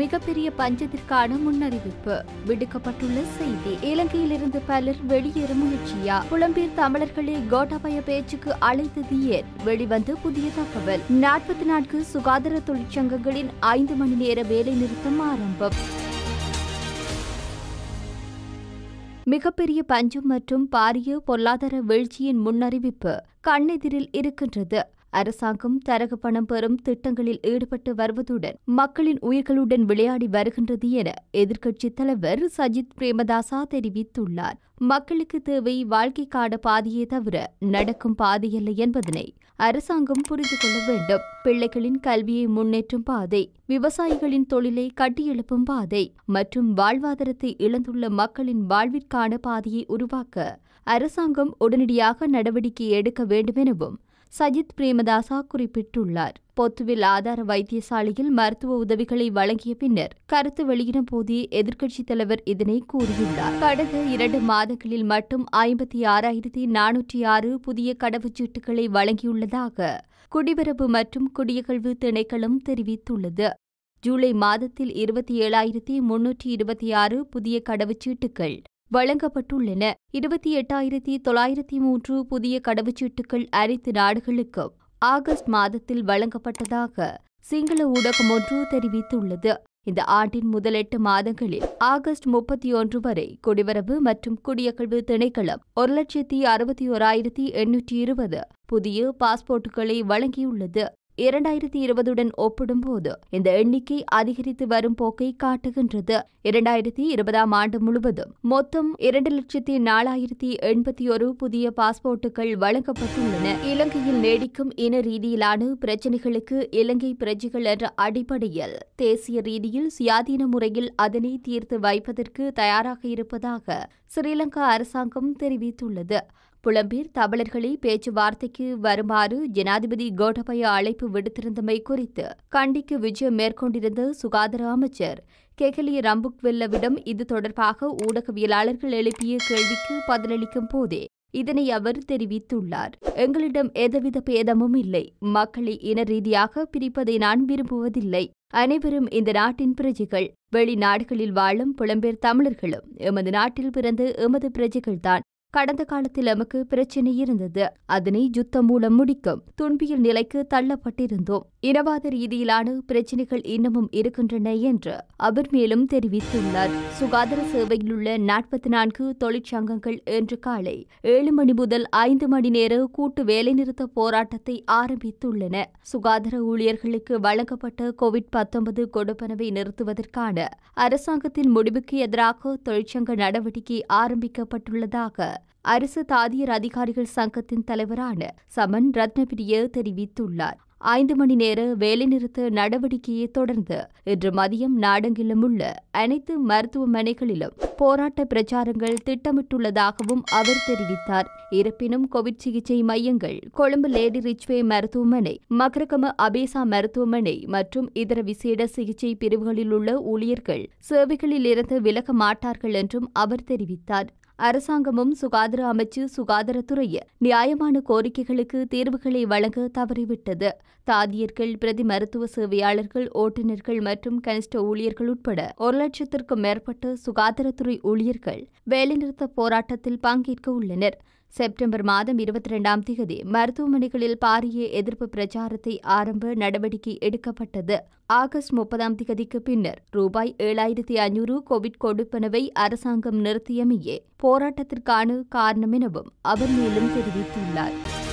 மிகப்பெரிய பஞ்சத்திற்கான முன்னறிவிப்பு விடுக்கப்பட்டுள்ள செய்தி இலங்கையிலிருந்து பலர் வெளியேற முயற்சியா புலம்பெயர் தமிழர்களை கோட்டாபய பேச்சுக்கு அழைத்தது ஏன் வெளிவந்த புதிய தகவல் நாற்பத்தி நான்கு சுகாதார தொழிற்சங்கங்களின் ஐந்து மணி நேர வேலை நிறுத்தம் ஆரம்பம் மிகப்பெரிய பஞ்சம் மற்றும் பாரிய பொருளாதார வீழ்ச்சியின் முன்னறிவிப்பு கண்ணெதிரில் இருக்கின்றது அரசாங்கம் தரகு பணம் பெறும் திட்டங்களில் ஈடுபட்டு வருவதுடன் மக்களின் உயிர்களுடன் விளையாடி வருகின்றது என எதிர்க்கட்சித் தலைவர் சஜித் பிரேமதாசா தெரிவித்துள்ளார் மக்களுக்கு தேவை வாழ்க்கைக்கான பாதையே தவிர நடக்கும் பாதையல்ல என்பதனை அரசாங்கம் புரிந்து கொள்ள வேண்டும் பிள்ளைகளின் கல்வியை முன்னேற்றும் பாதை விவசாயிகளின் தொழிலை கட்டியெழுப்பும் பாதை மற்றும் வாழ்வாதாரத்தை இழந்துள்ள மக்களின் வாழ்விற்கான பாதையை உருவாக்க அரசாங்கம் உடனடியாக நடவடிக்கை எடுக்க வேண்டும் எனவும் சஜித் பிரேமதாசா குறிப்பிட்டுள்ளார் பொத்துவில் ஆதார வைத்தியசாலையில் மருத்துவ உதவிகளை வழங்கிய பின்னர் கருத்து வெளியிடும் போதே எதிர்க்கட்சித் தலைவர் இதனை கூறியுள்ளார் கடந்த இரண்டு மாதங்களில் மட்டும் ஐம்பத்தி ஆறாயிரத்தி நானூற்றி ஆறு புதிய கடவுச்சீட்டுகளை வழங்கியுள்ளதாக குடிபரப்பு மற்றும் குடியகழ்வு திணைக்களம் தெரிவித்துள்ளது ஜூலை மாதத்தில் இருபத்தி ஏழாயிரத்தி முன்னூற்றி இருபத்தி ஆறு புதிய கடவுச்சீட்டுகள் வழங்கப்பட்டுள்ளன இருபத்தி எட்டாயிரத்தி தொள்ளாயிரத்தி மூன்று புதிய கடவுச்சீட்டுகள் அனைத்து நாடுகளுக்கும் ஆகஸ்ட் மாதத்தில் வழங்கப்பட்டதாக சிங்கள ஊடகம் ஒன்று தெரிவித்துள்ளது இந்த ஆண்டின் முதல் எட்டு மாதங்களில் ஆகஸ்ட் முப்பத்தி ஒன்று வரை குடிவரவு மற்றும் குடியகழ்வு திணைக்களம் ஒரு லட்சத்தி அறுபத்தி ஓராயிரத்தி எண்ணூற்றி இருபது புதிய பாஸ்போர்ட்டுகளை வழங்கியுள்ளது இரண்டாயிரத்தி இருபதுடன் ஒப்பிடும்போது இந்த எண்ணிக்கை அதிகரித்து வரும் போக்கை காட்டுகின்றது இரண்டாயிரத்தி இருபதாம் ஆண்டு முழுவதும் மொத்தம் இரண்டு லட்சத்தி நாலாயிரத்தி எண்பத்தி ஒரு புதிய பாஸ்போர்ட்டுகள் வழங்கப்பட்டுள்ளன இலங்கையில் நீடிக்கும் இன ரீதியிலான பிரச்சினைகளுக்கு இலங்கை பிரஜைகள் என்ற அடிப்படையில் தேசிய ரீதியில் சுயாதீன முறையில் அதனை தீர்த்து வைப்பதற்கு தயாராக இருப்பதாக ஸ்ரீலங்கா அரசாங்கம் தெரிவித்துள்ளது புலம்பெயர் தமிழர்களை பேச்சுவார்த்தைக்கு வருமாறு ஜனாதிபதி கோட்டபய அழைப்பு விடுத்திருந்தமை குறித்து கண்டிக்கு விஜயம் மேற்கொண்டிருந்த சுகாதார அமைச்சர் கெகலி வெல்லவிடம் இது தொடர்பாக ஊடகவியலாளர்கள் எழுப்பிய கேள்விக்கு பதிலளிக்கும் போதே இதனை அவர் தெரிவித்துள்ளார் எங்களிடம் எதவித பேதமும் இல்லை மக்களை இன ரீதியாக பிரிப்பதை நான் விரும்புவதில்லை அனைவரும் இந்த நாட்டின் பிரஜைகள் வெளிநாடுகளில் வாழும் புலம்பெயர் தமிழர்களும் எமது நாட்டில் பிறந்து எமது பிரஜைகள்தான் கடந்த காலத்தில் நமக்கு பிரச்சனை இருந்தது அதனை யுத்தம் மூலம் முடிக்கும் துன்பியல் நிலைக்கு தள்ளப்பட்டிருந்தோம் இனவாத ரீதியிலான பிரச்சினைகள் இன்னமும் இருக்கின்றன என்று அவர் மேலும் தெரிவித்துள்ளார் சுகாதார சேவையிலுள்ள நாற்பத்தி நான்கு தொழிற்சங்கங்கள் இன்று காலை ஏழு மணி முதல் ஐந்து மணி நேர கூட்டு வேலைநிறுத்த போராட்டத்தை ஆரம்பித்துள்ளன சுகாதார ஊழியர்களுக்கு வழங்கப்பட்ட கோவிட் பத்தொன்பது கொடுப்பனவை நிறுத்துவதற்கான அரசாங்கத்தின் முடிவுக்கு எதிராக தொழிற்சங்க நடவடிக்கை ஆரம்பிக்கப்பட்டுள்ளதாக அரசு தாதியர் அதிகாரிகள் சங்கத்தின் தலைவரான சமன் ரத்னபிரிய தெரிவித்துள்ளார் ஐந்து மணி நேர வேலைநிறுத்த நடவடிக்கையை தொடர்ந்து இன்று மதியம் நாடெங்கிலும் உள்ள அனைத்து மருத்துவமனைகளிலும் போராட்ட பிரச்சாரங்கள் திட்டமிட்டுள்ளதாகவும் அவர் தெரிவித்தார் இருப்பினும் கோவிட் சிகிச்சை மையங்கள் கொழும்பு லேடி ரிச்வே மருத்துவமனை மக்ரகம அபேசா மருத்துவமனை மற்றும் இதர விசேட சிகிச்சை பிரிவுகளில் உள்ள ஊழியர்கள் சேவைகளில் இருந்து விலக மாட்டார்கள் என்றும் அவர் தெரிவித்தார் அரசாங்கமும் சுகாதார அமைச்சு சுகாதாரத்துறை நியாயமான கோரிக்கைகளுக்கு தீர்வுகளை வழங்க தவறிவிட்டது தாதியர்கள் பிரதி மருத்துவ சேவையாளர்கள் ஓட்டுநர்கள் மற்றும் கனிஷ்ட ஊழியர்கள் உட்பட ஒரு லட்சத்திற்கும் மேற்பட்ட சுகாதாரத்துறை ஊழியர்கள் வேலைநிறுத்த போராட்டத்தில் பங்கேற்க உள்ளனர் செப்டம்பர் மாதம் இருபத்தி ரெண்டாம் தேதி மருத்துவமனைகளில் பாரிய எதிர்ப்பு பிரச்சாரத்தை ஆரம்ப நடவடிக்கை எடுக்கப்பட்டது ஆகஸ்ட் முப்பதாம் தேதிக்கு பின்னர் ரூபாய் ஏழாயிரத்தி ஐநூறு கோவிட் கொடுப்பனவை அரசாங்கம் நிறுத்தியமையே போராட்டத்திற்கான காரணம் எனவும் அவர் மேலும் தெரிவித்துள்ளார்